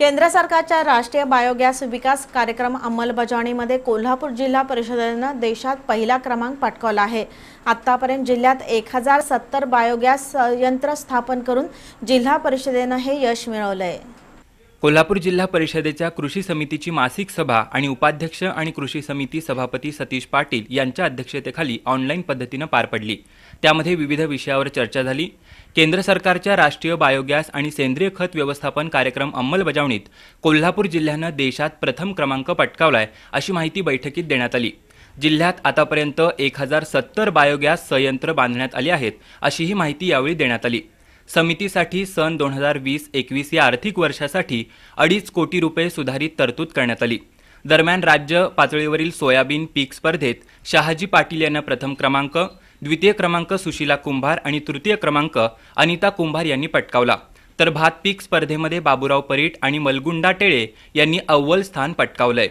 केंद्र सरकारच्या राष्ट्रीय बायोगॅस विकास कार्यक्रम अंमलबजावणीमध्ये कोल्हापूर जिल्हा परिषदेनं देशात पहिला क्रमांक पटकावला आहे आत्तापर्यंत जिल्ह्यात एक हजार सत्तर बायोगॅस संयंत्र स्थापन करून जिल्हा परिषदेनं हे यश मिळवलं आहे कोल्हापूर जिल्हा परिषदेच्या कृषी समितीची मासिक सभा आणि उपाध्यक्ष आणि कृषी समिती सभापती सतीश पाटील यांच्या अध्यक्षतेखाली ऑनलाईन पद्धतीनं पार पडली त्यामध्ये विविध विषयावर चर्चा झाली केंद्र सरकारच्या राष्ट्रीय बायोगॅस आणि सेंद्रिय खत व्यवस्थापन कार्यक्रम अंमलबजावणीत कोल्हापूर जिल्ह्यानं देशात प्रथम क्रमांक पटकावलाय अशी माहिती बैठकीत देण्यात आली जिल्ह्यात आतापर्यंत एक हजार सत्तर बायोगॅस संयंत्र बांधण्यात आली आहेत अशीही माहिती यावेळी देण्यात आली समितीसाठी सन दोन हजार वीस एकवीस या आर्थिक वर्षासाठी अडीच कोटी रुपये सुधारित तरतूद करण्यात आली दरम्यान राज्य पातळीवरील सोयाबीन पीक स्पर्धेत शहाजी पाटील यांना प्रथम क्रमांक द्वितीय क्रमांक सुशीला कुंभार आणि तृतीय क्रमांक अनिता कुंभार यांनी पटकावला तर भात पीक स्पर्धेमध्ये बाबुराव परीट आणि मलगुंडा टेळे यांनी अव्वल स्थान पटकावलंय